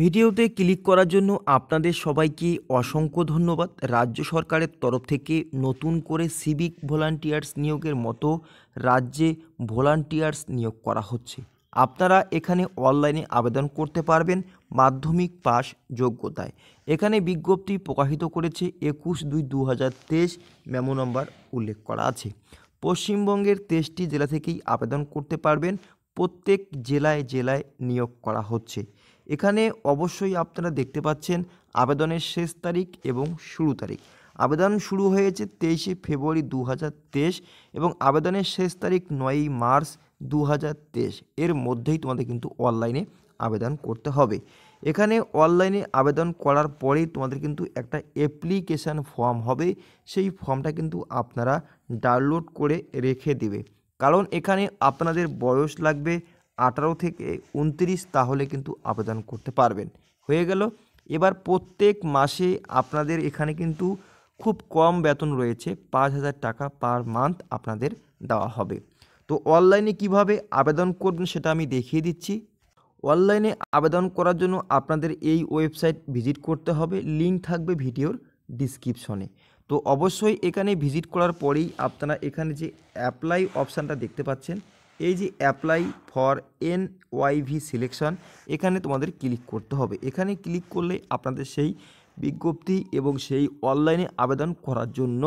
ভিডিওতে ক্লিক করার জন্য আপনাদের সবাইকে অসংখ্য ধন্যবাদ রাজ্য সরকারের তরফ থেকে নতুন করে সিভিক ভলান্টিয়ার্স নিয়োগের মতো রাজ্যে ভলান্টিয়ার্স নিয়োগ করা হচ্ছে আপনারা এখানে অনলাইনে আবেদন করতে পারবেন মাধ্যমিক পাস যোগ্যতায় এখানে বিজ্ঞপ্তি প্রকাশিত করেছে একুশ দুই দু হাজার তেইশ মেমো নম্বর উল্লেখ করা আছে পশ্চিমবঙ্গের তেইশটি জেলা থেকেই আবেদন করতে পারবেন প্রত্যেক জেলায় জেলায় নিয়োগ করা হচ্ছে এখানে অবশ্যই আপনারা দেখতে পাচ্ছেন আবেদনের শেষ তারিখ এবং শুরু তারিখ আবেদন শুরু হয়েছে তেইশে ফেব্রুয়ারি দু এবং আবেদনের শেষ তারিখ নয়ই মার্চ দু এর মধ্যেই তোমাদের কিন্তু অনলাইনে আবেদন করতে হবে এখানে অনলাইনে আবেদন করার পরেই তোমাদের কিন্তু একটা অ্যাপ্লিকেশান ফর্ম হবে সেই ফর্মটা কিন্তু আপনারা ডাউনলোড করে রেখে দেবে কারণ এখানে আপনাদের বয়স লাগবে আঠারো থেকে উনত্রিশ তাহলে কিন্তু আবেদন করতে পারবেন হয়ে গেল এবার প্রত্যেক মাসে আপনাদের এখানে কিন্তু খুব কম বেতন রয়েছে পাঁচ হাজার টাকা পার মান্থ আপনাদের দেওয়া হবে তো অনলাইনে কিভাবে আবেদন করবেন সেটা আমি দেখিয়ে দিচ্ছি অনলাইনে আবেদন করার জন্য আপনাদের এই ওয়েবসাইট ভিজিট করতে হবে লিঙ্ক থাকবে ভিডিওর ডিসক্রিপশনে তো অবশ্যই এখানে ভিজিট করার পরেই আপনারা এখানে যে অ্যাপ্লাই অপশানটা দেখতে পাচ্ছেন এই যে apply for N YV selection এখানে তোমাদের ক্লিক করতে হবে এখানে ক্লিক করলে আপনাদের সেই বিজ্ঞপ্তি এবং সেই অনলাইনে আবেদন করার জন্য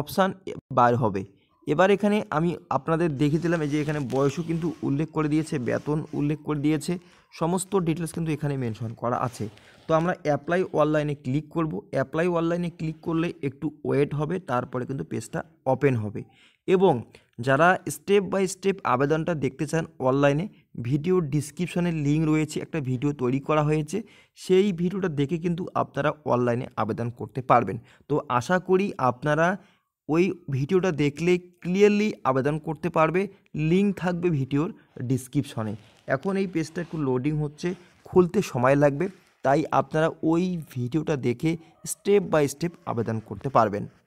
অপশান বার হবে এবার এখানে আমি আপনাদের দেখিয়ে দিলাম যে এখানে বয়সও কিন্তু উল্লেখ করে দিয়েছে বেতন উল্লেখ করে দিয়েছে সমস্ত ডিটেলস কিন্তু এখানে মেনশন করা আছে তো আমরা অ্যাপ্লাই অনলাইনে ক্লিক করব অ্যাপ্লাই অনলাইনে ক্লিক করলে একটু ওয়েট হবে তারপরে কিন্তু পেজটা ওপেন হবে এবং যারা স্টেপ বাই স্টেপ আবেদনটা দেখতে চান অনলাইনে ভিডিও ডিসক্রিপশনের লিঙ্ক রয়েছে একটা ভিডিও তৈরি করা হয়েছে সেই ভিডিওটা দেখে কিন্তু আপনারা অনলাইনে আবেদন করতে পারবেন তো আশা করি আপনারা ওই ভিডিওটা দেখলে ক্লিয়ারলি আবেদন করতে পারবে লিঙ্ক থাকবে ভিডিওর ডিসক্রিপশনে এখন এই পেজটা একটু লোডিং হচ্ছে খুলতে সময় লাগবে তাই আপনারা ওই ভিডিওটা দেখে স্টেপ বাই স্টেপ আবেদন করতে পারবেন